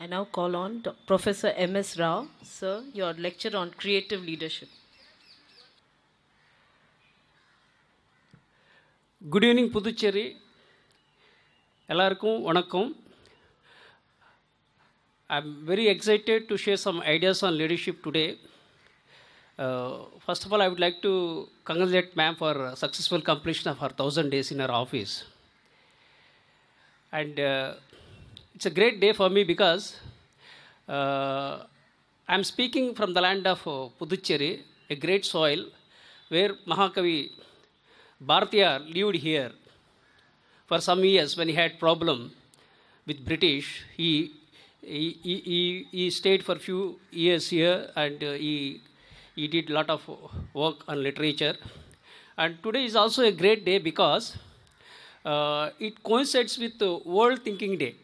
I now call on Professor M.S. Rao, sir, your lecture on creative leadership. Good evening, Puducherry. Alarkum, Wanakum. I'm very excited to share some ideas on leadership today. Uh, first of all, I would like to congratulate ma'am for successful completion of her thousand days in her office. And uh, it's a great day for me because uh, I'm speaking from the land of uh, Puducherry, a great soil where Mahakavi Bhartiya lived here for some years when he had problem with British. He, he, he, he stayed for few years here and uh, he, he did lot of work on literature. And today is also a great day because uh, it coincides with World Thinking Day.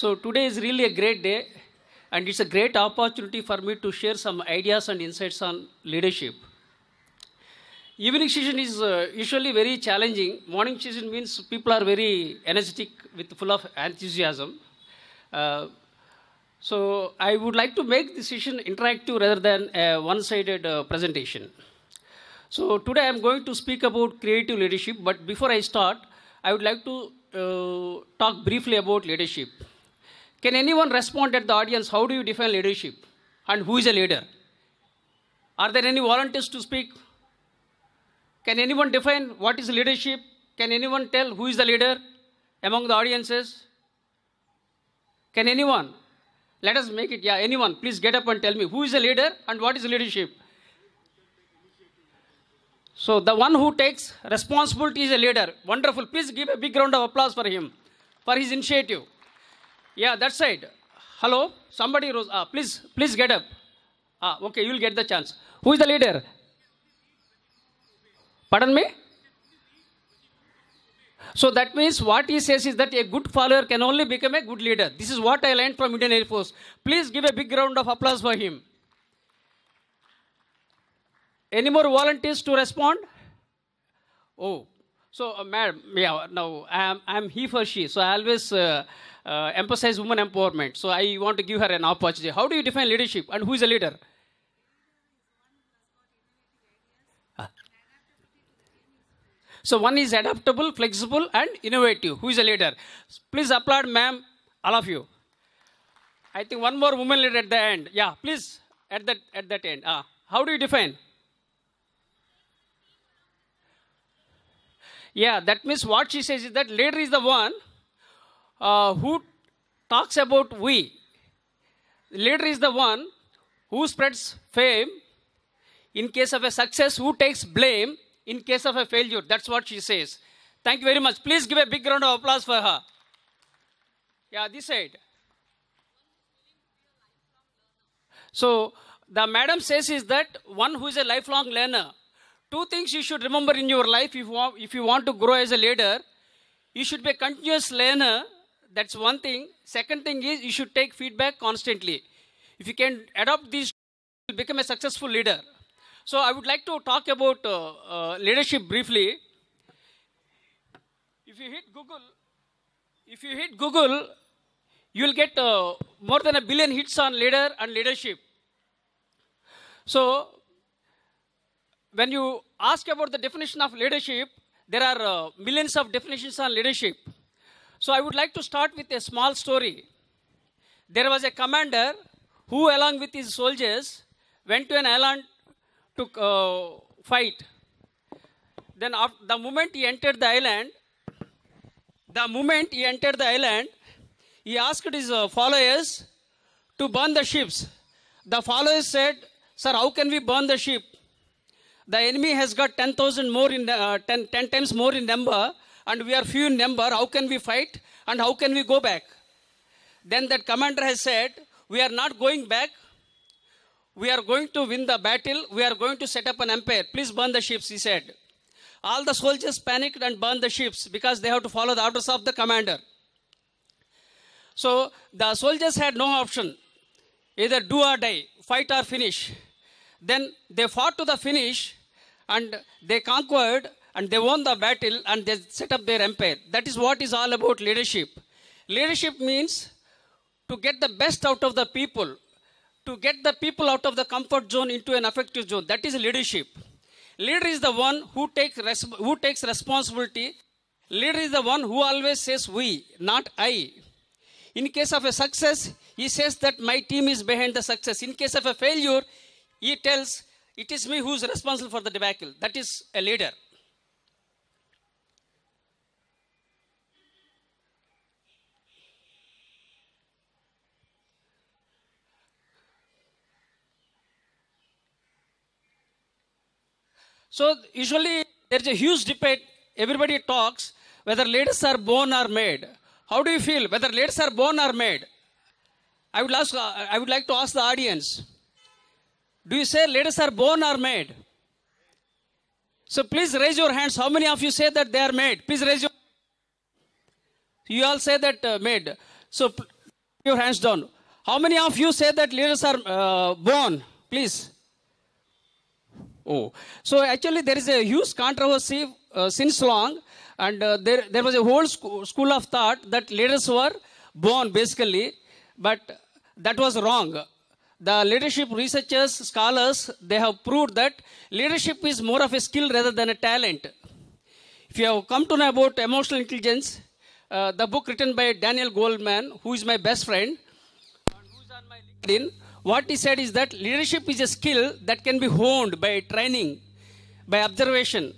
So today is really a great day and it's a great opportunity for me to share some ideas and insights on leadership. Evening session is uh, usually very challenging. Morning session means people are very energetic, with full of enthusiasm. Uh, so I would like to make this session interactive rather than a one-sided uh, presentation. So today I'm going to speak about creative leadership, but before I start, I would like to uh, talk briefly about leadership. Can anyone respond at the audience? How do you define leadership? And who is a leader? Are there any volunteers to speak? Can anyone define what is leadership? Can anyone tell who is the leader among the audiences? Can anyone? Let us make it, yeah, anyone. Please get up and tell me who is a leader and what is leadership? So the one who takes responsibility is a leader. Wonderful. Please give a big round of applause for him, for his initiative. Yeah, that side. Hello? Somebody rose. up. Uh, please, please get up. Ah, okay, you'll get the chance. Who is the leader? Pardon me? So that means what he says is that a good follower can only become a good leader. This is what I learned from Indian Air Force. Please give a big round of applause for him. Any more volunteers to respond? Oh, so uh, madam, yeah, now I'm, I'm he for she. So I always. Uh, uh, emphasize women empowerment. So I want to give her an opportunity. How do you define leadership and who is a leader? Ah. So one is adaptable, flexible, and innovative. Who is a leader? Please applaud, ma'am, all of you. I think one more woman leader at the end. Yeah, please at that at that end. Ah, how do you define? Yeah, that means what she says is that leader is the one uh, who talks about we. leader is the one who spreads fame. In case of a success, who takes blame in case of a failure. That's what she says. Thank you very much. Please give a big round of applause for her. Yeah, this side. So, the madam says is that one who is a lifelong learner. Two things you should remember in your life if you want, if you want to grow as a leader. You should be a continuous learner that's one thing. Second thing is you should take feedback constantly. If you can adopt these, you will become a successful leader. So I would like to talk about uh, uh, leadership briefly. If you hit Google, if you hit Google, you will get uh, more than a billion hits on leader and leadership. So when you ask about the definition of leadership, there are uh, millions of definitions on leadership. So I would like to start with a small story. There was a commander who, along with his soldiers, went to an island to uh, fight. Then, after the moment he entered the island, the moment he entered the island, he asked his uh, followers to burn the ships. The followers said, "Sir, how can we burn the ship? The enemy has got 10,000 more in uh, 10, 10 times more in number and we are few in number, how can we fight and how can we go back? Then that commander has said, we are not going back. We are going to win the battle. We are going to set up an empire. Please burn the ships, he said. All the soldiers panicked and burned the ships because they have to follow the orders of the commander. So the soldiers had no option. Either do or die, fight or finish. Then they fought to the finish and they conquered and they won the battle and they set up their empire. That is what is all about leadership. Leadership means to get the best out of the people, to get the people out of the comfort zone into an effective zone. That is leadership. Leader is the one who, take who takes responsibility. Leader is the one who always says we, not I. In case of a success, he says that my team is behind the success. In case of a failure, he tells it is me who is responsible for the debacle. That is a leader. So usually there's a huge debate. Everybody talks whether ladies are born or made. How do you feel whether ladies are born or made? I would, ask, uh, I would like to ask the audience. Do you say ladies are born or made? So please raise your hands. How many of you say that they are made? Please raise your You all say that uh, made. So your hands down. How many of you say that ladies are uh, born? Please. Oh, so actually there is a huge controversy uh, since long, and uh, there there was a whole sco school of thought that leaders were born basically, but that was wrong. The leadership researchers, scholars, they have proved that leadership is more of a skill rather than a talent. If you have come to know about emotional intelligence, uh, the book written by Daniel Goldman, who is my best friend, and who's on my LinkedIn. What he said is that leadership is a skill that can be honed by training, by observation,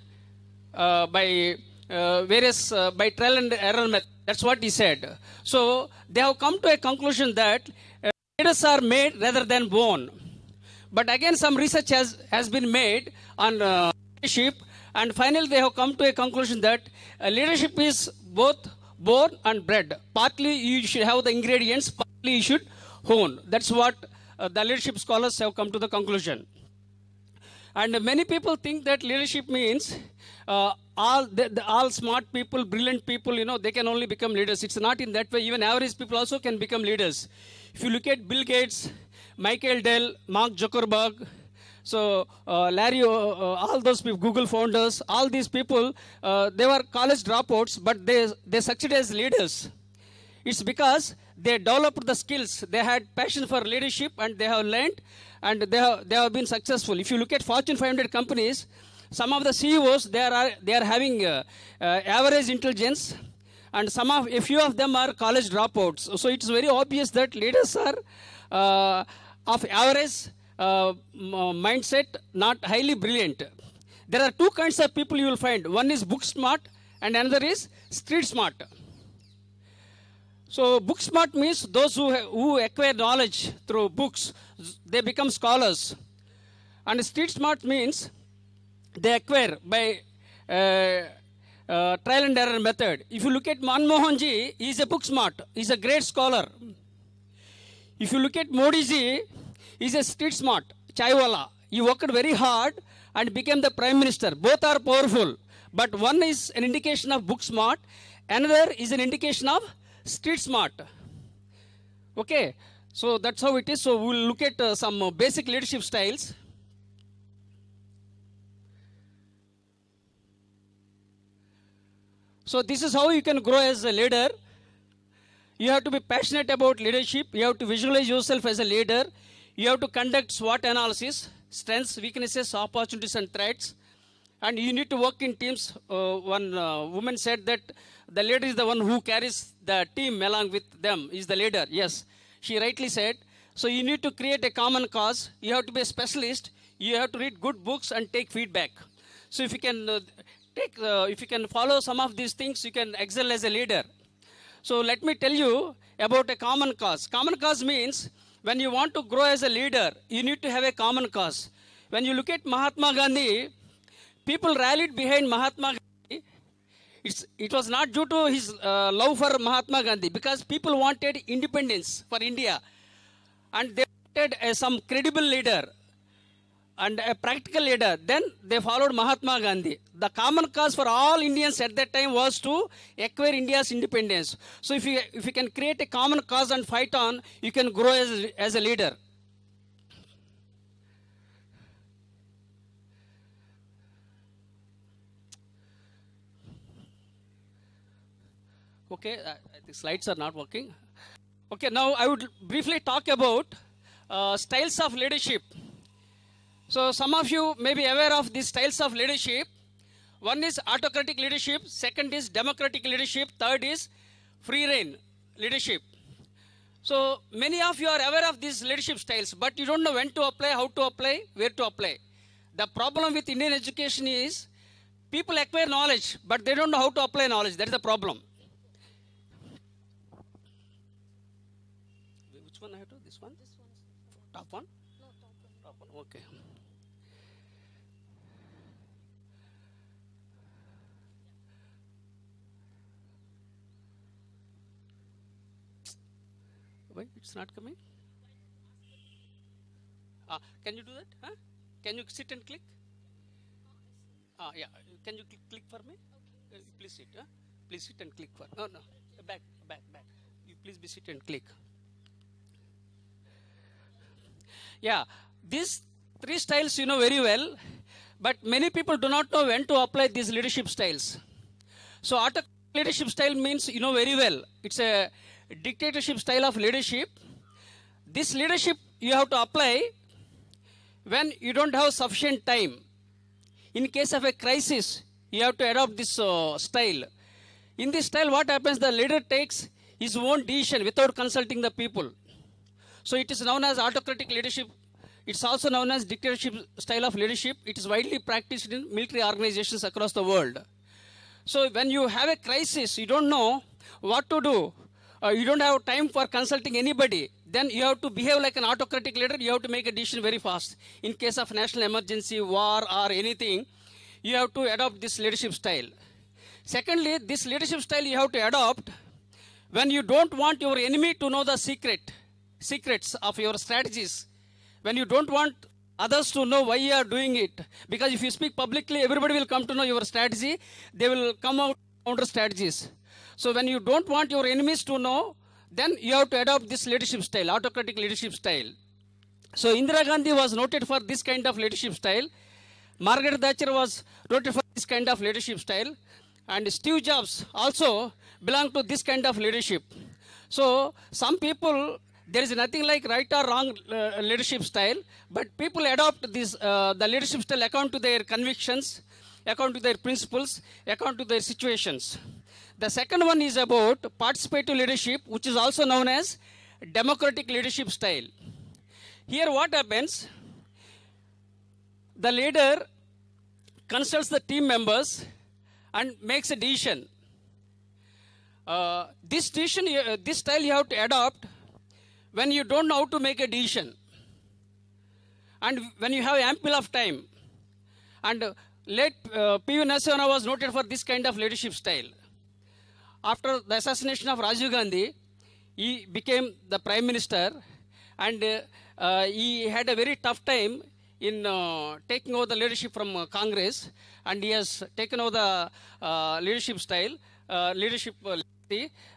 uh, by uh, various, uh, by trial and error method. That's what he said. So they have come to a conclusion that uh, leaders are made rather than born. But again, some research has, has been made on uh, leadership, and finally they have come to a conclusion that uh, leadership is both born and bred. Partly you should have the ingredients, partly you should hone. That's what uh, the leadership scholars have come to the conclusion. And many people think that leadership means uh, all the, the, all smart people, brilliant people, you know, they can only become leaders. It's not in that way. Even average people also can become leaders. If you look at Bill Gates, Michael Dell, Mark Zuckerberg, so uh, Larry, uh, uh all those people, Google founders, all these people, uh, they were college dropouts, but they they succeeded as leaders. It's because they developed the skills, they had passion for leadership, and they have learned, and they have, they have been successful. If you look at Fortune 500 companies, some of the CEOs they are they are having uh, uh, average intelligence, and some of a few of them are college dropouts. So it's very obvious that leaders are uh, of average uh, uh, mindset, not highly brilliant. There are two kinds of people you will find. One is book smart, and another is street smart. So book smart means those who, who acquire knowledge through books, they become scholars. And street smart means they acquire by uh, uh, trial and error method. If you look at Manmohanji, he is a book smart. He is a great scholar. If you look at Modiji, he is a street smart, chaiwala. He worked very hard and became the prime minister. Both are powerful. But one is an indication of book smart. Another is an indication of street smart. Okay, so that's how it is. So we'll look at uh, some uh, basic leadership styles. So this is how you can grow as a leader. You have to be passionate about leadership. You have to visualize yourself as a leader. You have to conduct SWOT analysis, strengths, weaknesses, opportunities and threats and you need to work in teams. Uh, one uh, woman said that the leader is the one who carries the team along with them, is the leader. Yes, she rightly said. So you need to create a common cause. You have to be a specialist. You have to read good books and take feedback. So if you can uh, take, uh, if you can follow some of these things, you can excel as a leader. So let me tell you about a common cause. Common cause means when you want to grow as a leader, you need to have a common cause. When you look at Mahatma Gandhi, people rallied behind Mahatma Gandhi. It's, it was not due to his uh, love for Mahatma Gandhi because people wanted independence for India and they wanted uh, some credible leader and a practical leader. Then they followed Mahatma Gandhi. The common cause for all Indians at that time was to acquire India's independence. So if you, if you can create a common cause and fight on, you can grow as, as a leader. Okay, uh, the slides are not working. Okay, now I would briefly talk about uh, styles of leadership. So some of you may be aware of these styles of leadership. One is autocratic leadership, second is democratic leadership, third is free reign leadership. So many of you are aware of these leadership styles, but you don't know when to apply, how to apply, where to apply. The problem with Indian education is people acquire knowledge, but they don't know how to apply knowledge. That is the problem. Why it's not coming? Uh, can you do that? Huh? Can you sit and click? Uh, yeah. Can you click, click for me? Uh, please sit. Huh? Please sit and click for. No, no. Back, back, back. You please be sit and click. Yeah. These three styles you know very well, but many people do not know when to apply these leadership styles. So auto leadership style means you know very well. It's a dictatorship style of leadership. This leadership you have to apply when you don't have sufficient time. In case of a crisis, you have to adopt this uh, style. In this style, what happens? The leader takes his own decision without consulting the people. So it is known as autocratic leadership. It's also known as dictatorship style of leadership. It is widely practiced in military organizations across the world. So when you have a crisis, you don't know what to do uh, you don't have time for consulting anybody, then you have to behave like an autocratic leader. You have to make a decision very fast. In case of national emergency, war, or anything, you have to adopt this leadership style. Secondly, this leadership style you have to adopt when you don't want your enemy to know the secret, secrets of your strategies. When you don't want others to know why you are doing it. Because if you speak publicly, everybody will come to know your strategy. They will come out under strategies. So when you don't want your enemies to know, then you have to adopt this leadership style, autocratic leadership style. So Indira Gandhi was noted for this kind of leadership style. Margaret Thatcher was noted for this kind of leadership style. And Steve Jobs also belonged to this kind of leadership. So some people, there is nothing like right or wrong uh, leadership style, but people adopt this, uh, the leadership style according to their convictions, according to their principles, according to their situations. The second one is about participative leadership, which is also known as democratic leadership style. Here what happens? The leader consults the team members and makes a decision. Uh, this decision, uh, this style you have to adopt when you don't know how to make a decision and when you have ample of time. And uh, late uh, P.V. Nasana was noted for this kind of leadership style after the assassination of Rajiv Gandhi, he became the prime minister and uh, he had a very tough time in uh, taking over the leadership from uh, Congress and he has taken over the uh, leadership style, uh, leadership. Uh,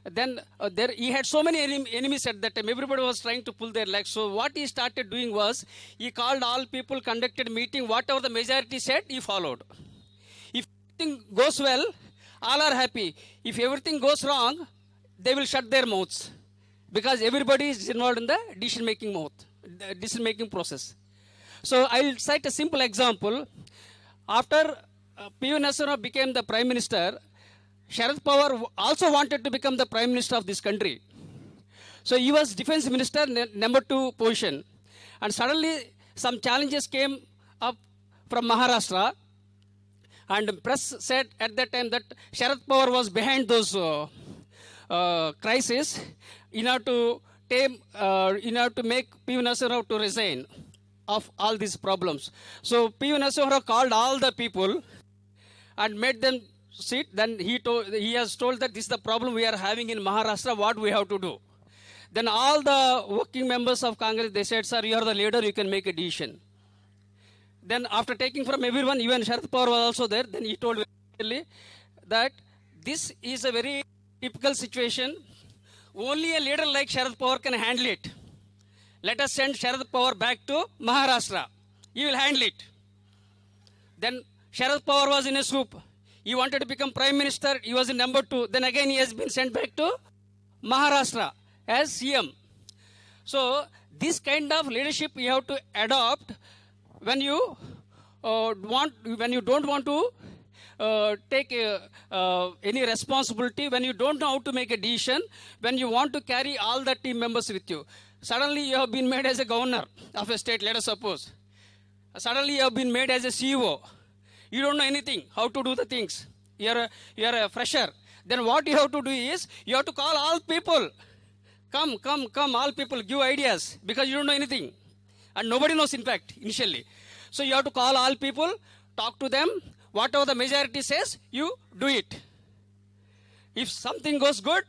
then there he had so many enemies at that time. Everybody was trying to pull their legs. So what he started doing was he called all people, conducted meeting. Whatever the majority said, he followed. If thing goes well, all are happy. If everything goes wrong, they will shut their mouths because everybody is involved in the decision making mouth, decision making process. So I'll cite a simple example. After uh, P.V. Narasimha became the prime minister, Sharad Pawar also wanted to become the prime minister of this country. So he was defense minister number two position. And suddenly some challenges came up from Maharashtra and press said at that time that Sharad Power was behind those uh, uh, crisis in order to tame, uh, in order to make P. Narasimha to resign of all these problems. So P. Narasimha called all the people and made them sit. Then he told, he has told that this is the problem we are having in Maharashtra. What we have to do? Then all the working members of Congress they said, "Sir, you are the leader. You can make a decision." Then after taking from everyone, even Sharad Pawar was also there. Then he told clearly that this is a very typical situation. Only a leader like Sharad Pawar can handle it. Let us send Sharad Pawar back to Maharashtra. He will handle it. Then Sharad Pawar was in a swoop. He wanted to become prime minister. He was in number two. Then again, he has been sent back to Maharashtra as CM. So this kind of leadership we have to adopt when you uh, want when you don't want to uh, take uh, any responsibility when you don't know how to make a decision when you want to carry all the team members with you suddenly you have been made as a governor of a state let us suppose suddenly you have been made as a ceo you don't know anything how to do the things you are a, you are a fresher then what you have to do is you have to call all people come come come all people give ideas because you don't know anything and nobody knows in fact initially so you have to call all people talk to them whatever the majority says you do it if something goes good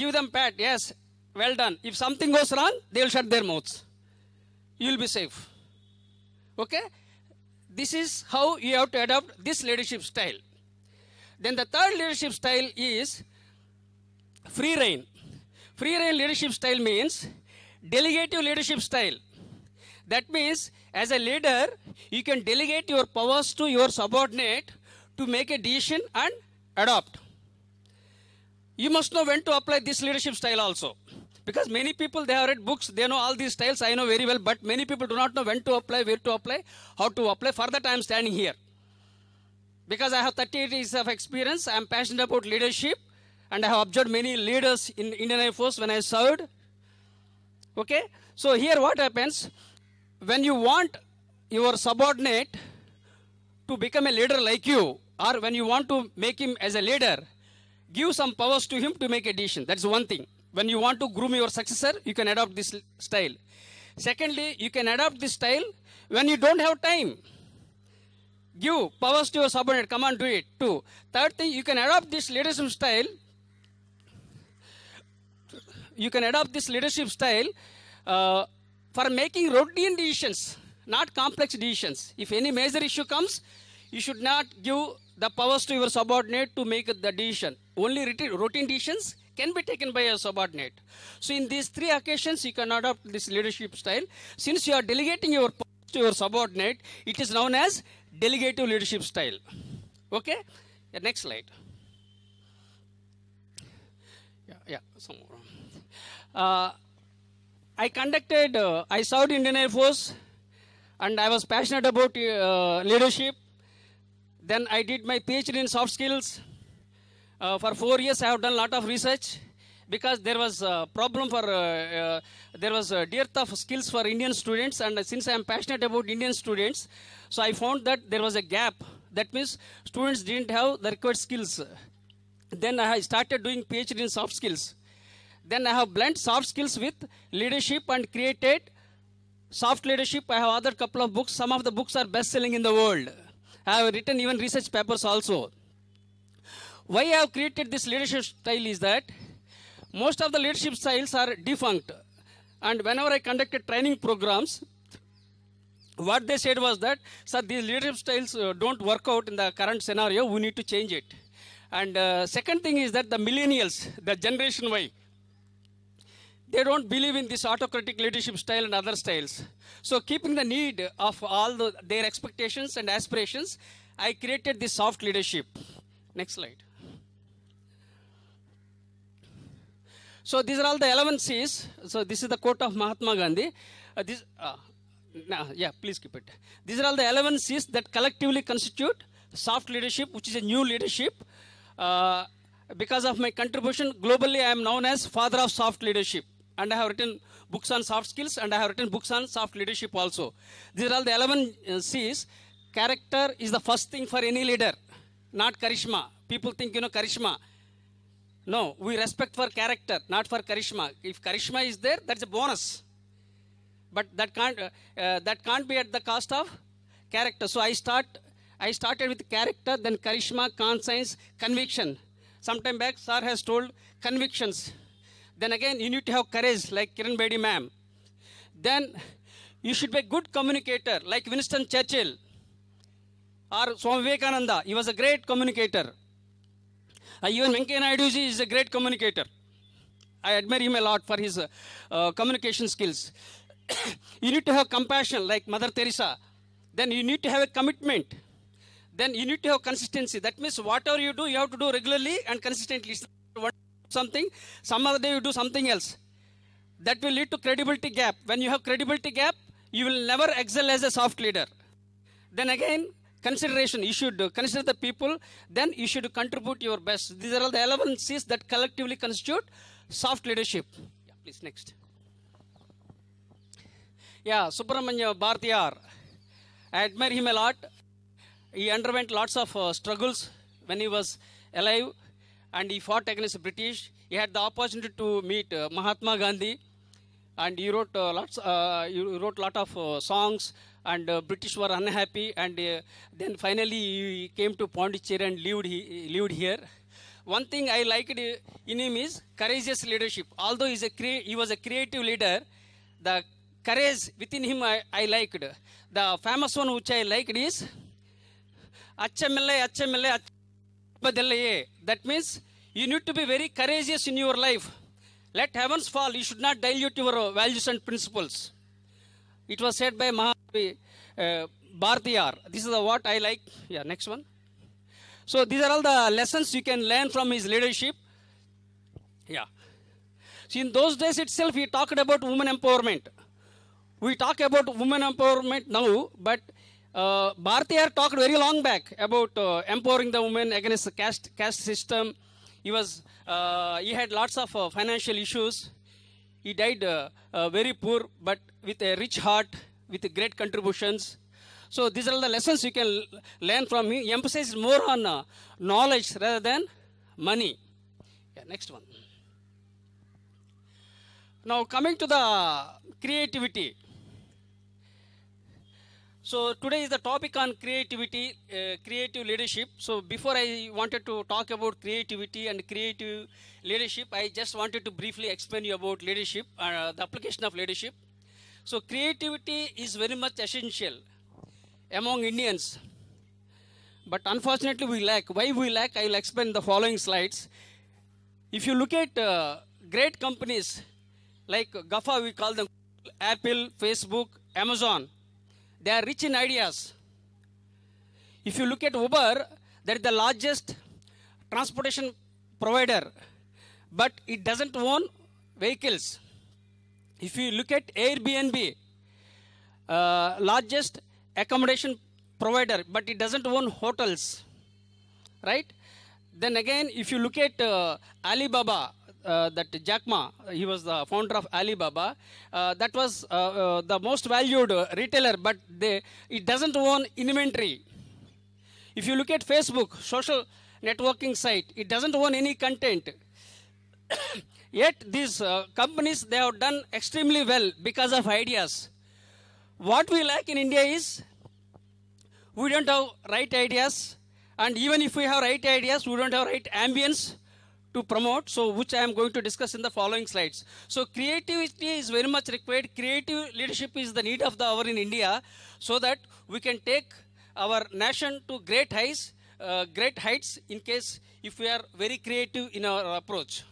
give them pat yes well done if something goes wrong they will shut their mouths you will be safe okay this is how you have to adopt this leadership style then the third leadership style is free reign free reign leadership style means delegative leadership style that means, as a leader, you can delegate your powers to your subordinate to make a decision and adopt. You must know when to apply this leadership style also. Because many people, they have read books, they know all these styles, I know very well, but many people do not know when to apply, where to apply, how to apply. For that, I am standing here. Because I have 38 years of experience, I am passionate about leadership, and I have observed many leaders in Indian Air Force when I served. Okay? So here what happens? when you want your subordinate to become a leader like you, or when you want to make him as a leader, give some powers to him to make a decision. That's one thing. When you want to groom your successor, you can adopt this style. Secondly, you can adopt this style when you don't have time. Give powers to your subordinate, come on, do it too. Third thing, you can adopt this leadership style. You can adopt this leadership style uh, for making routine decisions, not complex decisions. If any major issue comes, you should not give the powers to your subordinate to make the decision. Only routine decisions can be taken by a subordinate. So in these three occasions, you can adopt this leadership style. Since you are delegating your powers to your subordinate, it is known as delegative leadership style. Okay? Yeah, next slide. Yeah, yeah, some more. Uh, I conducted, uh, I served Indian Air Force and I was passionate about uh, leadership. Then I did my PhD in soft skills. Uh, for four years, I have done a lot of research because there was a problem for, uh, uh, there was a dearth of skills for Indian students and since I am passionate about Indian students, so I found that there was a gap. That means students didn't have the required skills. Then I started doing PhD in soft skills. Then I have blended soft skills with leadership and created soft leadership. I have other couple of books. Some of the books are best-selling in the world. I have written even research papers also. Why I have created this leadership style is that most of the leadership styles are defunct. And whenever I conducted training programs, what they said was that, sir, these leadership styles uh, don't work out in the current scenario. We need to change it. And uh, second thing is that the millennials, the generation Y, they don't believe in this autocratic leadership style and other styles. So, keeping the need of all the, their expectations and aspirations, I created this soft leadership. Next slide. So, these are all the 11 C's. So, this is the quote of Mahatma Gandhi. Uh, this, uh, nah, yeah, please keep it. These are all the 11 C's that collectively constitute soft leadership, which is a new leadership. Uh, because of my contribution, globally I am known as father of soft leadership and I have written books on soft skills and I have written books on soft leadership also. These are all the 11 uh, C's. Character is the first thing for any leader, not charisma. People think, you know, charisma. No, we respect for character, not for charisma. If charisma is there, that's a bonus. But that can't, uh, uh that can't be at the cost of character. So I start, I started with character, then charisma, conscience, conviction. Sometime back, Sir has told convictions then again, you need to have courage, like Kiran Bedi ma'am. Then you should be a good communicator, like Winston Churchill or Swami Vivekananda. He was a great communicator. Uh, even Venkaya Naidu is a great communicator. I admire him a lot for his uh, uh, communication skills. you need to have compassion, like Mother Teresa. Then you need to have a commitment. Then you need to have consistency. That means whatever you do, you have to do regularly and consistently something, some other day you do something else. That will lead to credibility gap. When you have credibility gap, you will never excel as a soft leader. Then again, consideration. You should consider the people. Then you should contribute your best. These are all the Cs that collectively constitute soft leadership. Yeah, please, next. Yeah, Subramanya Bhartiyar. I admire him a lot. He underwent lots of uh, struggles when he was alive and he fought against the British. He had the opportunity to meet uh, Mahatma Gandhi, and he wrote uh, lots. Uh, he wrote lot of uh, songs, and uh, British were unhappy. And uh, then finally, he came to Pondicherry and lived, he, lived here. One thing I liked in him is courageous leadership. Although he's a he was a creative leader, the courage within him I, I liked. The famous one which I liked is Achamille, Achamille, Achamille. ತಪ್ಪದಲ್ಲಿಯೇ that means you need to be very courageous in your life let heavens fall you should not dilute your values and principles it was said by Mahakavi Bharathiyar this is the what I like ya next one so these are all the lessons you can learn from his leadership ya in those days itself, we talked about women empowerment. We talk about women empowerment now, but uh, had talked very long back about uh, empowering the women against the caste, caste system. He was uh, he had lots of uh, financial issues. He died uh, uh, very poor, but with a rich heart, with great contributions. So these are the lessons you can learn from him. He emphasized more on uh, knowledge rather than money. Yeah, next one. Now coming to the creativity. So today is the topic on creativity, uh, creative leadership. So before I wanted to talk about creativity and creative leadership, I just wanted to briefly explain you about leadership, uh, the application of leadership. So creativity is very much essential among Indians. But unfortunately we lack. Why we lack, I will explain the following slides. If you look at uh, great companies like GAFA, we call them Apple, Facebook, Amazon, they are rich in ideas. If you look at Uber, that is the largest transportation provider, but it doesn't own vehicles. If you look at Airbnb, uh, largest accommodation provider, but it doesn't own hotels, right? Then again, if you look at uh, Alibaba, uh, that Jack Ma, he was the founder of Alibaba, uh, that was uh, uh the most valued uh, retailer, but they, it doesn't own inventory. If you look at Facebook, social networking site, it doesn't own any content. Yet these uh, companies, they have done extremely well because of ideas. What we lack in India is we don't have right ideas, and even if we have right ideas, we don't have right ambience to promote so which i am going to discuss in the following slides so creativity is very much required creative leadership is the need of the hour in india so that we can take our nation to great heights uh, great heights in case if we are very creative in our approach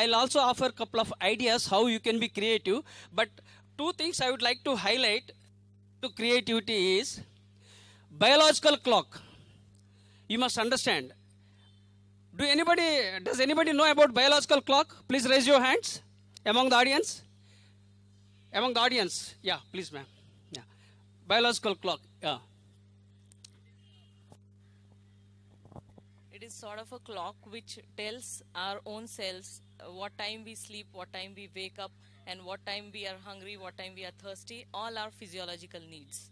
i'll also offer a couple of ideas how you can be creative but two things i would like to highlight to creativity is biological clock you must understand do anybody, does anybody know about biological clock? Please raise your hands among the audience. Among the audience, yeah, please, ma'am. Yeah, biological clock. Yeah. It is sort of a clock which tells our own cells uh, what time we sleep, what time we wake up, and what time we are hungry, what time we are thirsty, all our physiological needs.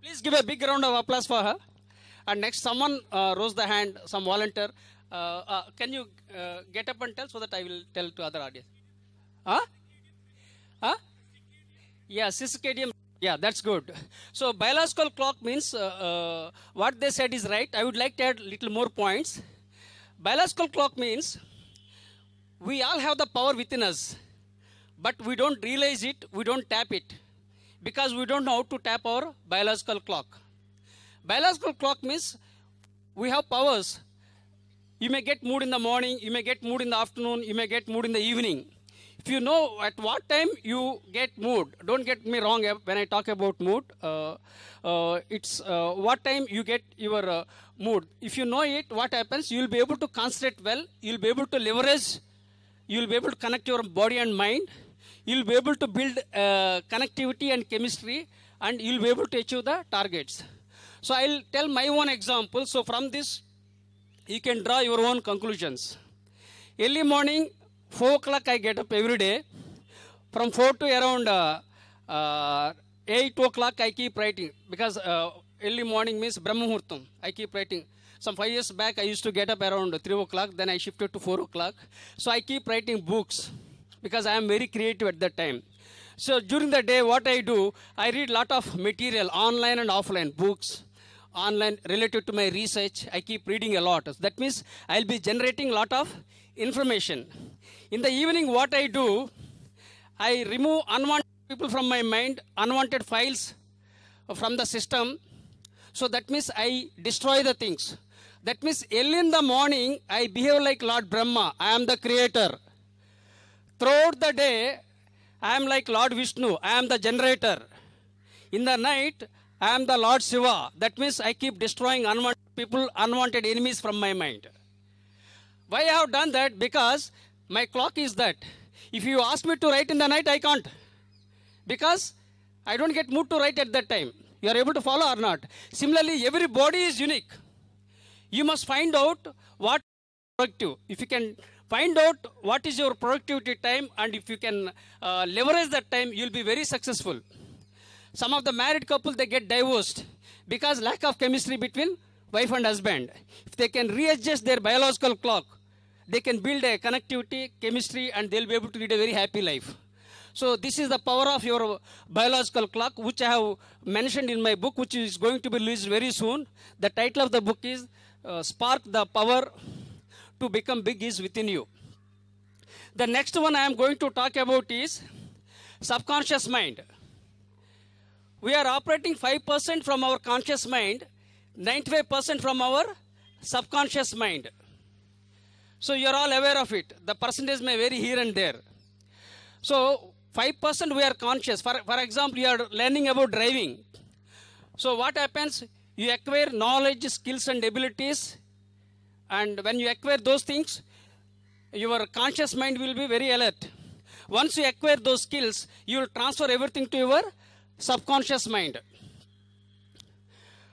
Please give a big round of applause for her and next someone uh, rose the hand, some volunteer. Uh, uh can you uh, get up and tell so that I will tell to other audience? Huh? Huh? Yeah, circadian. Yeah, that's good. So biological clock means uh, what they said is right. I would like to add little more points. Biological clock means we all have the power within us, but we don't realize it, we don't tap it, because we don't know how to tap our biological clock. Biological clock means we have powers. You may get mood in the morning, you may get mood in the afternoon, you may get mood in the evening. If you know at what time you get mood, don't get me wrong eh, when I talk about mood, uh, uh, it's uh, what time you get your uh, mood. If you know it, what happens, you'll be able to concentrate well, you'll be able to leverage, you'll be able to connect your body and mind, you'll be able to build uh, connectivity and chemistry, and you'll be able to achieve the targets. So I'll tell my own example. So from this, you can draw your own conclusions. Early morning, 4 o'clock I get up every day. From 4 to around uh, uh, 8 o'clock I keep writing because uh, early morning means Brahmahurtam. I keep writing. Some five years back I used to get up around 3 o'clock, then I shifted to 4 o'clock. So I keep writing books because I am very creative at that time. So during the day what I do, I read lot of material online and offline books online related to my research. I keep reading a lot. That means I'll be generating a lot of information. In the evening, what I do, I remove unwanted people from my mind, unwanted files from the system. So that means I destroy the things. That means early in the morning, I behave like Lord Brahma. I am the creator. Throughout the day, I am like Lord Vishnu. I am the generator. In the night, I am the Lord Shiva. That means I keep destroying unwanted people, unwanted enemies from my mind. Why I have done that? Because my clock is that. If you ask me to write in the night, I can't. Because I don't get mood to write at that time. You are able to follow or not? Similarly, every body is unique. You must find out what productive. If you can find out what is your productivity time and if you can uh, leverage that time, you'll be very successful. Some of the married couple, they get divorced because lack of chemistry between wife and husband. If they can readjust their biological clock, they can build a connectivity, chemistry, and they'll be able to lead a very happy life. So this is the power of your biological clock, which I have mentioned in my book, which is going to be released very soon. The title of the book is uh, Spark the Power to Become Big is Within You. The next one I am going to talk about is subconscious mind we are operating 5% from our conscious mind, 95% from our subconscious mind. So you are all aware of it. The percentage may vary here and there. So 5% we are conscious. For, for example, you are learning about driving. So what happens? You acquire knowledge, skills and abilities. And when you acquire those things, your conscious mind will be very alert. Once you acquire those skills, you will transfer everything to your subconscious mind.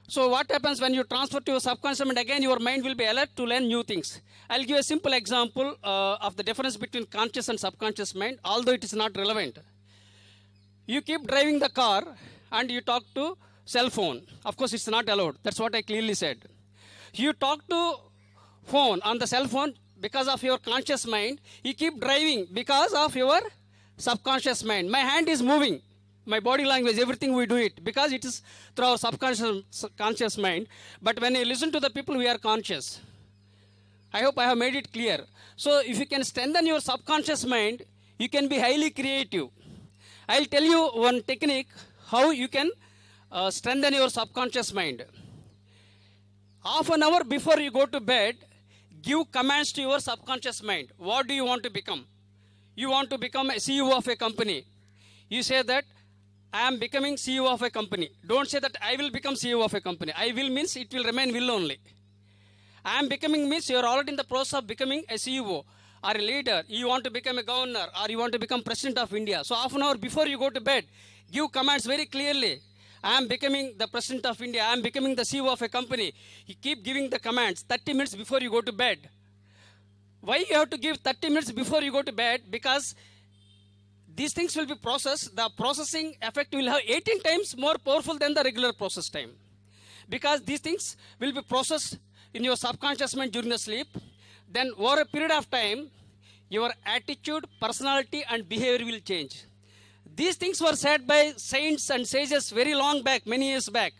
So what happens when you transfer to your subconscious mind again, your mind will be alert to learn new things. I'll give a simple example uh, of the difference between conscious and subconscious mind, although it is not relevant. You keep driving the car and you talk to cell phone. Of course, it's not allowed. That's what I clearly said. You talk to phone on the cell phone because of your conscious mind. You keep driving because of your subconscious mind. My hand is moving my body language, everything we do it because it is through our subconscious conscious mind. But when you listen to the people, we are conscious. I hope I have made it clear. So if you can strengthen your subconscious mind, you can be highly creative. I'll tell you one technique how you can uh, strengthen your subconscious mind. Half an hour before you go to bed, give commands to your subconscious mind. What do you want to become? You want to become a CEO of a company. You say that I am becoming CEO of a company. Don't say that I will become CEO of a company. I will means it will remain will only. I am becoming means you are already in the process of becoming a CEO or a leader. You want to become a governor or you want to become president of India. So half an hour before you go to bed, give commands very clearly. I am becoming the president of India. I am becoming the CEO of a company. You keep giving the commands 30 minutes before you go to bed. Why you have to give 30 minutes before you go to bed? Because these things will be processed. The processing effect will have 18 times more powerful than the regular process time. Because these things will be processed in your subconscious mind during the sleep. Then over a period of time, your attitude, personality and behavior will change. These things were said by saints and sages very long back, many years back.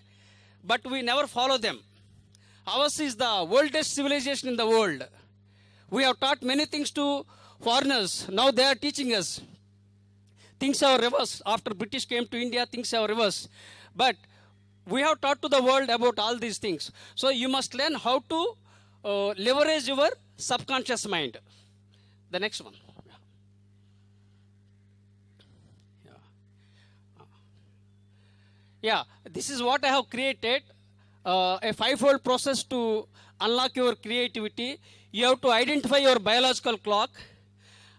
But we never follow them. Ours is the oldest civilization in the world. We have taught many things to foreigners. Now they are teaching us. Things have reversed. After British came to India, things have reversed. But we have taught to the world about all these things. So you must learn how to uh, leverage your subconscious mind. The next one. Yeah. this is what I have created. Uh, a five-fold process to unlock your creativity. You have to identify your biological clock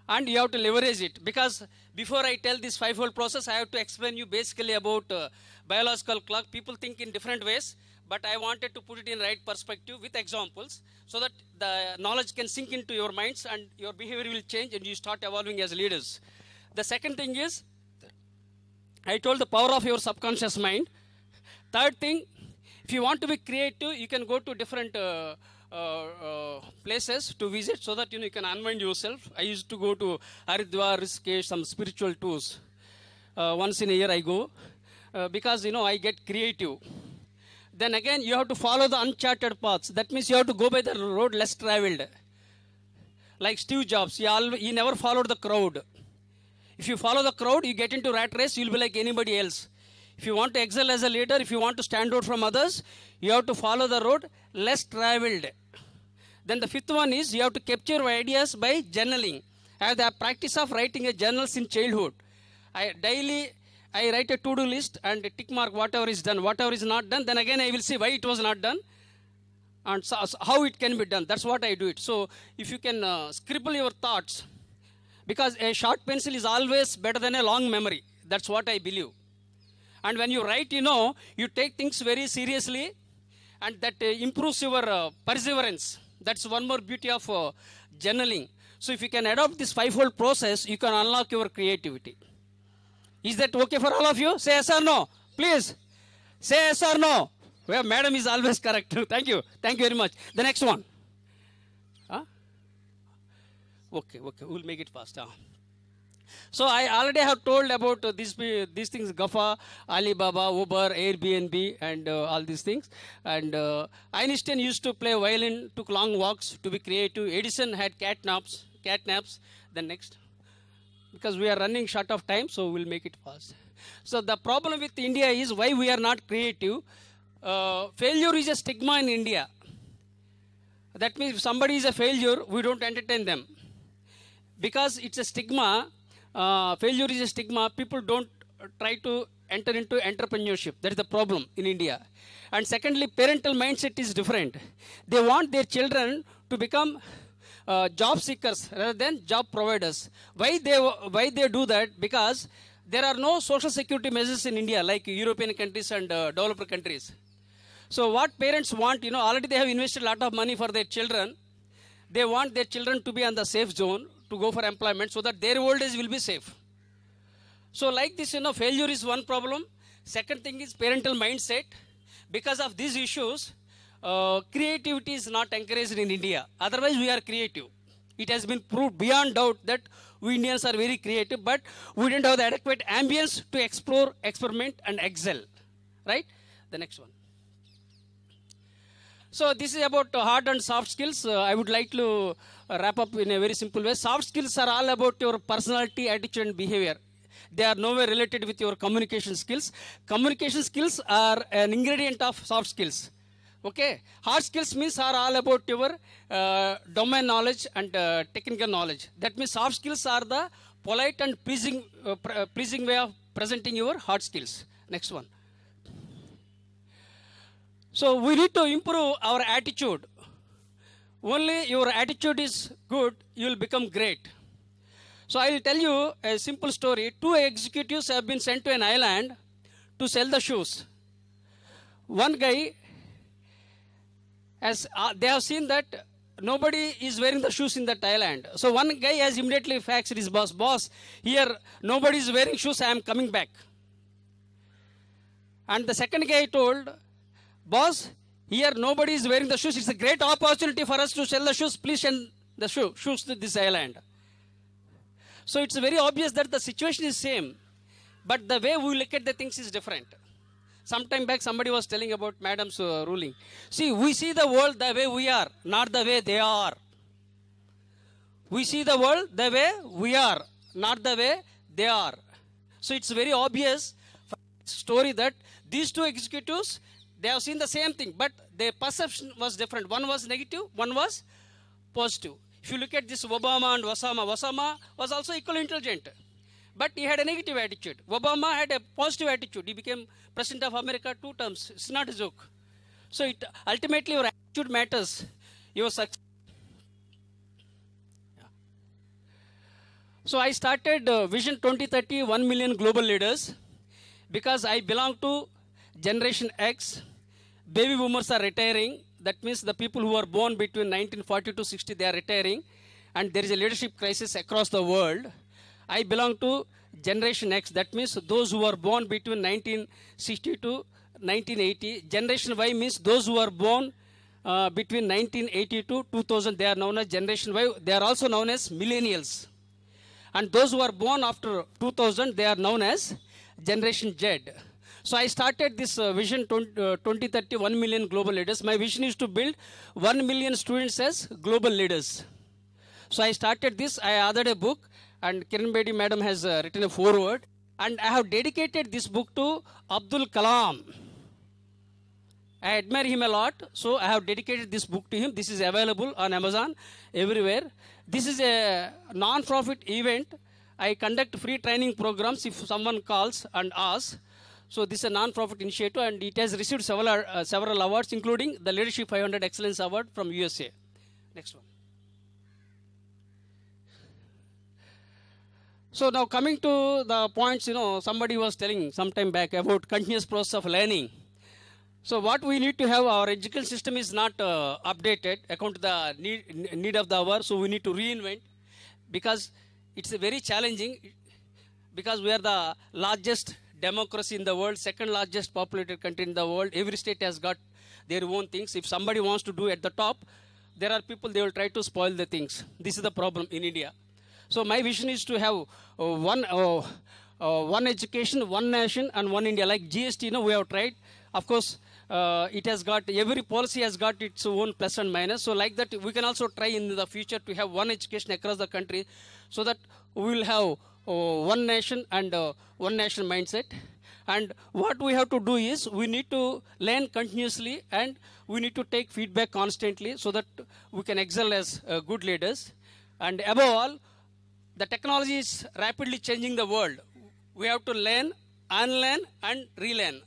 and you have to leverage it because before I tell this five-fold process, I have to explain you basically about uh, biological clock. People think in different ways, but I wanted to put it in right perspective with examples so that the knowledge can sink into your minds and your behavior will change and you start evolving as leaders. The second thing is, I told the power of your subconscious mind. Third thing, if you want to be creative, you can go to different uh, uh, uh, places to visit so that you know you can unwind yourself. I used to go to Haridwar, Rishikesh, some spiritual tours. Uh, once in a year I go uh, because you know I get creative. Then again you have to follow the uncharted paths. That means you have to go by the road less traveled. Like Steve Jobs, he, always, he never followed the crowd. If you follow the crowd, you get into rat race, you'll be like anybody else if you want to excel as a leader, if you want to stand out from others, you have to follow the road less traveled. Then the fifth one is you have to capture ideas by journaling. I have the practice of writing a journal since childhood. I daily I write a to-do list and tick mark whatever is done, whatever is not done. Then again I will see why it was not done and so, so how it can be done. That's what I do it. So if you can uh, scribble your thoughts, because a short pencil is always better than a long memory. That's what I believe. And when you write, you know, you take things very seriously and that uh, improves your uh, perseverance. That's one more beauty of uh, journaling. So if you can adopt this fivefold process, you can unlock your creativity. Is that okay for all of you? Say yes or no. Please. Say yes or no. Well, madam is always correct. Thank you. Thank you very much. The next one. Huh? Okay, okay. We'll make it fast. Huh? So I already have told about uh, these these things: GAFA, Alibaba, Uber, Airbnb, and uh, all these things. And uh, Einstein used to play violin, took long walks to be creative. Edison had cat naps. Cat naps. Then next, because we are running short of time, so we'll make it fast. So the problem with India is why we are not creative. Uh, failure is a stigma in India. That means if somebody is a failure, we don't entertain them. Because it's a stigma, uh, failure is a stigma. People don't uh, try to enter into entrepreneurship. That is the problem in India. And secondly, parental mindset is different. They want their children to become uh, job seekers rather than job providers. Why they why they do that? Because there are no social security measures in India like European countries and uh, developer countries. So what parents want, you know, already they have invested a lot of money for their children. They want their children to be on the safe zone to go for employment so that their old age will be safe. So, like this, you know, failure is one problem. Second thing is parental mindset. Because of these issues, uh, creativity is not encouraged in India. Otherwise, we are creative. It has been proved beyond doubt that we Indians are very creative, but we didn't have the adequate ambience to explore, experiment, and excel. Right? The next one. So this is about hard and soft skills. Uh, I would like to uh, wrap up in a very simple way. Soft skills are all about your personality, attitude, and behavior. They are nowhere related with your communication skills. Communication skills are an ingredient of soft skills. Okay, hard skills means are all about your uh, domain knowledge and uh, technical knowledge. That means soft skills are the polite and pleasing, uh, pleasing way of presenting your hard skills. Next one. So we need to improve our attitude. Only your attitude is good, you will become great. So I will tell you a simple story. Two executives have been sent to an island to sell the shoes. One guy as uh, they have seen that nobody is wearing the shoes in that Thailand. So one guy has immediately faxed his boss, boss, here nobody is wearing shoes, I am coming back. And the second guy told, boss, here nobody is wearing the shoes. It's a great opportunity for us to sell the shoes. Please send the shoe, shoes to this island. So it's very obvious that the situation is same, but the way we look at the things is different. Sometime back, somebody was telling about Madam's uh, ruling. See, we see the world the way we are, not the way they are. We see the world the way we are, not the way they are. So it's very obvious story that these two executives they have seen the same thing, but their perception was different. One was negative, one was positive. If you look at this Obama and Osama, Osama was also equally intelligent, but he had a negative attitude. Obama had a positive attitude. He became president of America two terms. It's not a joke. So it ultimately your attitude matters. Your success. So I started uh, Vision 2030, 1 million global leaders, because I belong to Generation X, baby boomers are retiring. That means the people who are born between 1940 to 60, they are retiring. And there is a leadership crisis across the world. I belong to Generation X. That means those who are born between 1960 to 1980. Generation Y means those who are born uh, between 1980 to 2000. They are known as Generation Y. They are also known as Millennials. And those who are born after 2000, they are known as Generation Z. So I started this uh, vision uh, 20, uh, 2030 1 million global leaders. My vision is to build 1 million students as global leaders. So I started this. I authored a book, and Kiran Bedi madam has uh, written a foreword. And I have dedicated this book to Abdul Kalam. I admire him a lot, so I have dedicated this book to him. This is available on Amazon everywhere. This is a non-profit event. I conduct free training programs if someone calls and asks. So this is a non-profit initiative, and it has received several uh, several awards, including the Leadership 500 Excellence Award from USA. Next one. So now coming to the points, you know, somebody was telling some time back about continuous process of learning. So what we need to have, our education system is not uh, updated according to the need, need of the hour, so we need to reinvent because it's very challenging because we are the largest democracy in the world, second largest populated country in the world. Every state has got their own things. If somebody wants to do at the top, there are people they will try to spoil the things. This is the problem in India. So my vision is to have uh, one, uh, uh, one education, one nation, and one India. Like GST, you know, we have tried. Of course, uh, it has got every policy has got its own plus and minus. So like that, we can also try in the future to have one education across the country, so that we will have uh, one nation and uh, one nation mindset. And what we have to do is we need to learn continuously and we need to take feedback constantly so that we can excel as uh, good leaders. And above all, the technology is rapidly changing the world. We have to learn, unlearn, and relearn.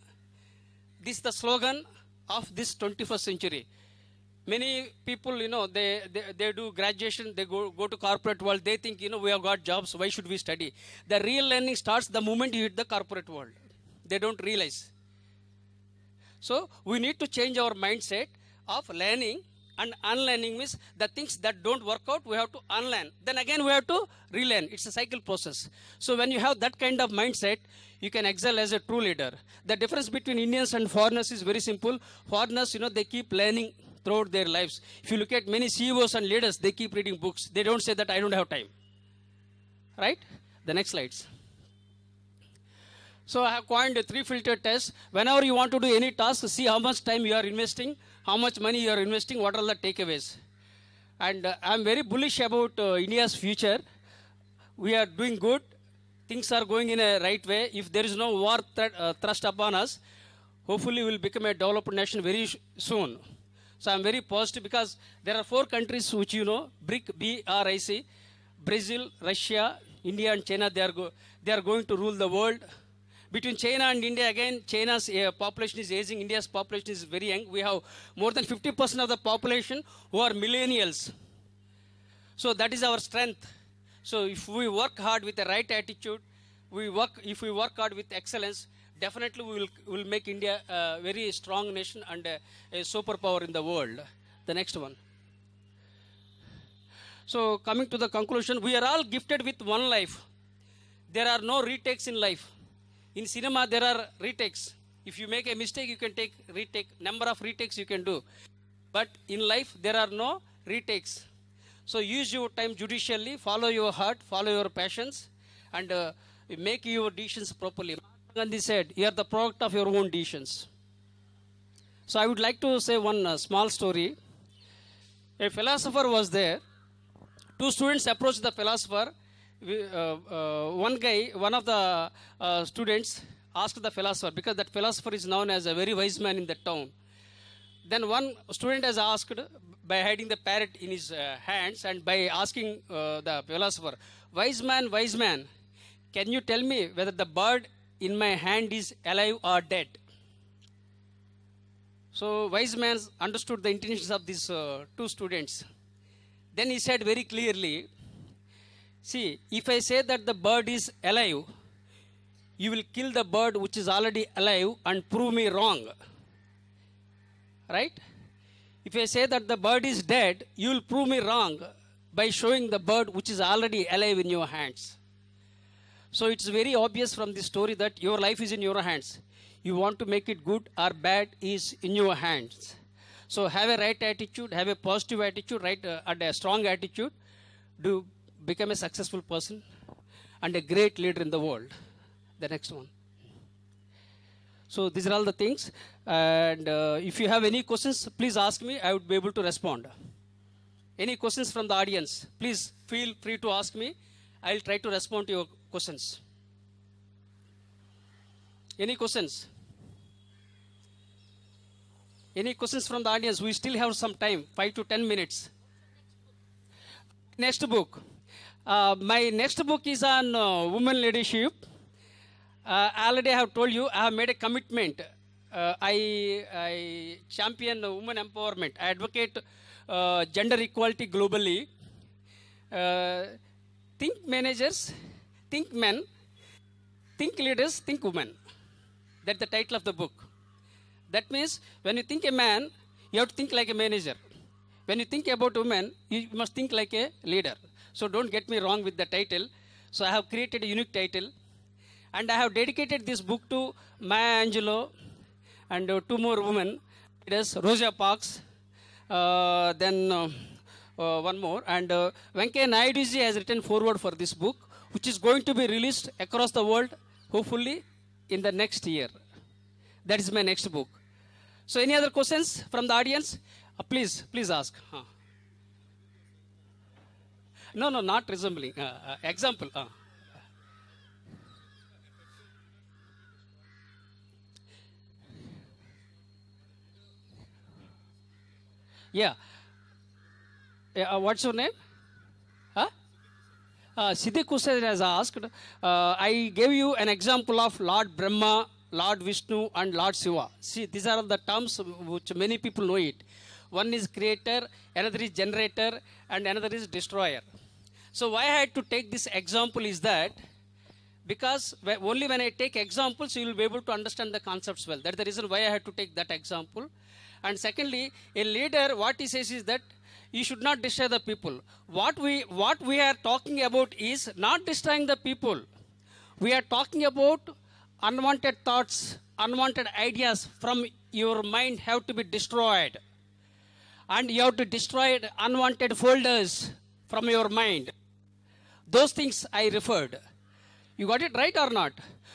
This is the slogan of this 21st century many people you know they, they, they do graduation they go, go to corporate world they think you know we have got jobs why should we study the real learning starts the moment you hit the corporate world they don't realize so we need to change our mindset of learning and unlearning means the things that don't work out we have to unlearn then again we have to relearn it's a cycle process so when you have that kind of mindset you can excel as a true leader the difference between indians and foreigners is very simple foreigners you know they keep learning throughout their lives. If you look at many CEOs and leaders, they keep reading books. They don't say that I don't have time. Right? The next slides. So I have coined a three filter test. Whenever you want to do any task, see how much time you are investing, how much money you are investing, what are the takeaways. And uh, I'm very bullish about uh, India's future. We are doing good. Things are going in a right way. If there is no war th uh, thrust upon us, hopefully we'll become a developed nation very soon. So I'm very positive because there are four countries which you know, BRIC, B-R-I-C, Brazil, Russia, India and China, they are, go, they are going to rule the world. Between China and India, again, China's uh, population is aging, India's population is very young. We have more than 50% of the population who are millennials. So that is our strength. So if we work hard with the right attitude, we work, if we work hard with excellence, definitely we will, will make India a very strong nation and a, a superpower in the world. The next one. So coming to the conclusion, we are all gifted with one life. There are no retakes in life. In cinema, there are retakes. If you make a mistake, you can take retake, number of retakes you can do. But in life, there are no retakes. So use your time judicially, follow your heart, follow your passions, and uh, make your decisions properly. Gandhi said, You are the product of your own decisions. So I would like to say one uh, small story. A philosopher was there. Two students approached the philosopher. We, uh, uh, one guy, one of the uh, students, asked the philosopher, because that philosopher is known as a very wise man in the town. Then one student has asked, by hiding the parrot in his uh, hands and by asking uh, the philosopher, Wise man, wise man, can you tell me whether the bird in my hand is alive or dead. So wise man understood the intentions of these uh, two students. Then he said very clearly, see, if I say that the bird is alive, you will kill the bird which is already alive and prove me wrong. Right? If I say that the bird is dead, you will prove me wrong by showing the bird which is already alive in your hands. So it's very obvious from this story that your life is in your hands. You want to make it good or bad is in your hands. So have a right attitude, have a positive attitude, right, uh, and a strong attitude to become a successful person and a great leader in the world. The next one. So these are all the things. And uh, if you have any questions, please ask me. I would be able to respond. Any questions from the audience? Please feel free to ask me. I'll try to respond to your questions? Any questions? Any questions from the audience? We still have some time, 5 to 10 minutes. Next book. Uh, my next book is on uh, women leadership. Uh, already I have told you, I have made a commitment. Uh, I, I champion women empowerment. I advocate uh, gender equality globally. Uh, think managers Think Men, Think Leaders, Think Women. That's the title of the book. That means when you think a man, you have to think like a manager. When you think about women, you must think like a leader. So don't get me wrong with the title. So I have created a unique title. And I have dedicated this book to Maya Angelou and uh, two more women. It is Rosa Parks, uh, then uh, uh, one more. And uh, Venkaya Naiduji has written forward for this book which is going to be released across the world, hopefully in the next year. That is my next book. So, any other questions from the audience? Uh, please, please ask. Huh. No, no, not resembling. Uh, uh, example. Uh. Yeah. yeah. Uh, what's your name? Uh, Siddhi Kusad has asked, uh, I gave you an example of Lord Brahma, Lord Vishnu and Lord Shiva. See, these are the terms which many people know it. One is creator, another is generator and another is destroyer. So why I had to take this example is that because only when I take examples you will be able to understand the concepts well. That's the reason why I had to take that example. And secondly, a leader, what he says is that you should not destroy the people. What we, what we are talking about is not destroying the people. We are talking about unwanted thoughts, unwanted ideas from your mind have to be destroyed. And you have to destroy unwanted folders from your mind. Those things I referred. You got it right or not?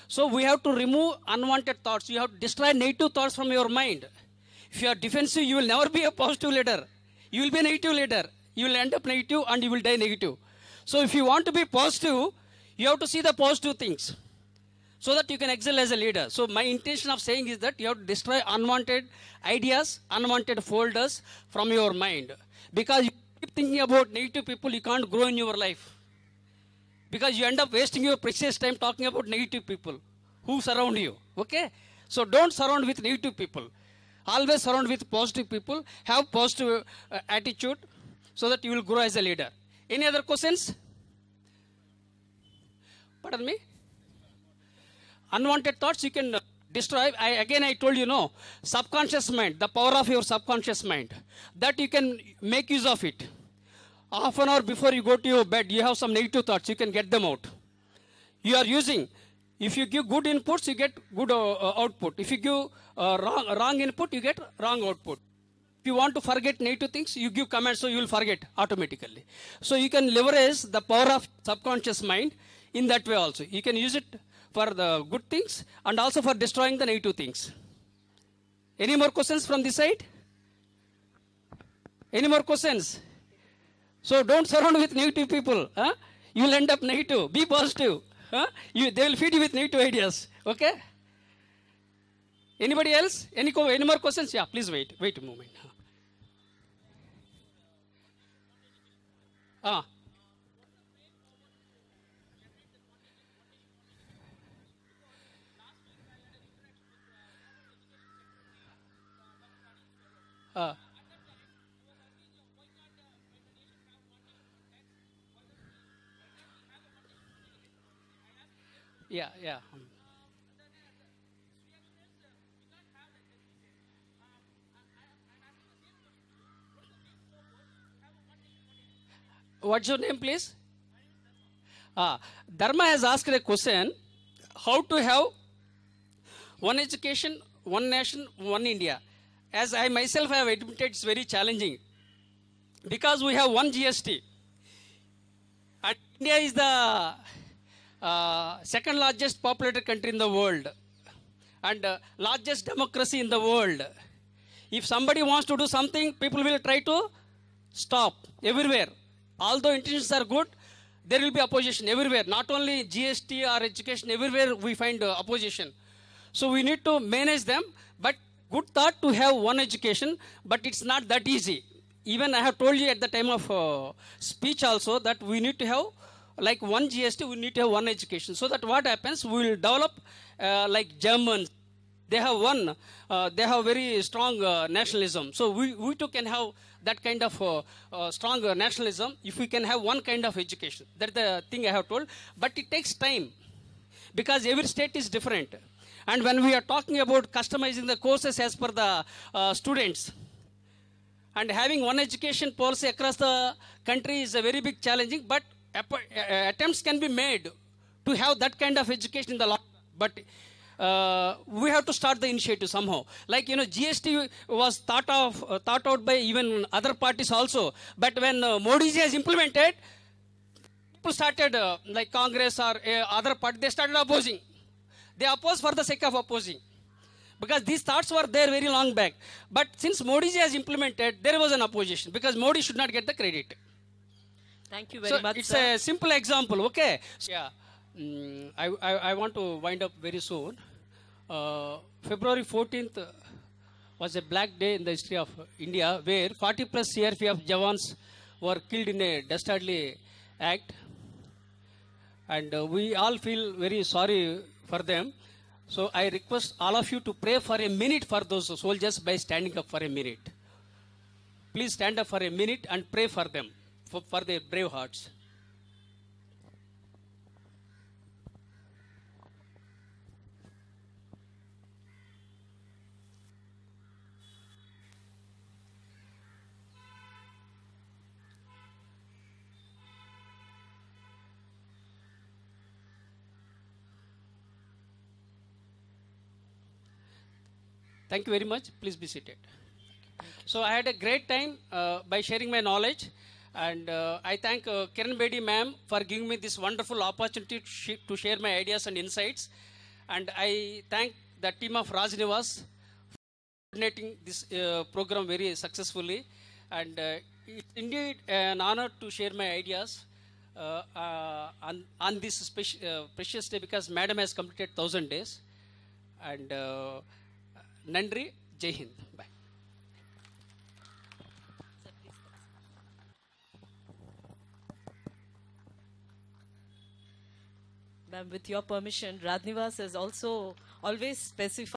So we have to remove unwanted thoughts. You have to destroy negative thoughts from your mind. If you are defensive, you will never be a positive leader you will be negative later. You will end up negative and you will die negative. So if you want to be positive, you have to see the positive things so that you can excel as a leader. So my intention of saying is that you have to destroy unwanted ideas, unwanted folders from your mind. Because you keep thinking about negative people, you can't grow in your life. Because you end up wasting your precious time talking about negative people who surround you. Okay? So don't surround with negative people always surround with positive people have positive uh, attitude so that you will grow as a leader any other questions pardon me unwanted thoughts you can uh, destroy i again i told you no subconscious mind the power of your subconscious mind that you can make use of it half an hour before you go to your bed you have some negative thoughts you can get them out you are using if you give good inputs, you get good uh, output. If you give uh, wrong, wrong input, you get wrong output. If you want to forget negative things, you give commands, so you will forget automatically. So you can leverage the power of subconscious mind in that way also. You can use it for the good things and also for destroying the negative things. Any more questions from this side? Any more questions? So don't surround with negative people. Huh? You'll end up negative. Be positive. You, they will feed you with two ideas. Okay? Anybody else? Any, any more questions? Yeah, please wait. Wait a moment. Ah. Ah. Yeah, yeah. What's your name, please? Ah, Dharma has asked a question how to have one education, one nation, one India. As I myself have admitted, it's very challenging because we have one GST. And India is the second largest populated country in the world and uh, largest democracy in the world if somebody wants to do something people will try to stop everywhere although intentions are good there will be opposition everywhere not only gst or education everywhere we find uh, opposition so we need to manage them but good thought to have one education but it's not that easy even i have told you at the time of uh, speech also that we need to have like one GST, we need to have one education. So that what happens, we will develop uh, like Germans. They have one, uh, they have very strong uh, nationalism. So we, we too can have that kind of uh, uh, strong uh, nationalism if we can have one kind of education. That's the thing I have told. But it takes time because every state is different. And when we are talking about customizing the courses as per the students, and having one education policy across the country is a very big challenging, but attempts can be made to have that kind of education in the law, but uh, we have to start the initiative somehow like you know gst was thought of uh, thought out by even other parties also but when uh, modi has implemented people started uh, like congress or uh, other party they started opposing they opposed for the sake of opposing because these thoughts were there very long back but since modi has implemented there was an opposition because modi should not get the credit Thank you very so much. It's sir. a simple example, okay? So, yeah. Mm, I, I, I, want to wind up very soon. Uh, February 14th was a black day in the history of India where 40 plus CRPF Jawans were killed in a dastardly act. And uh, we all feel very sorry for them. So I request all of you to pray for a minute for those soldiers by standing up for a minute. Please stand up for a minute and pray for them for, for their brave hearts. Thank you very much. Please be seated. So I had a great time uh, by sharing my knowledge. And uh, I thank uh, Kiran Bedi ma'am for giving me this wonderful opportunity to, sh to, share my ideas and insights. And I thank the team of Rajnivas for coordinating this uh, program very successfully. And uh, it's indeed an honor to share my ideas uh, uh, on, on, this precious day because madam has completed 1000 days. And Nandri, Jai Hind. Bye. Ma'am, with your permission, Radnivas has also always specified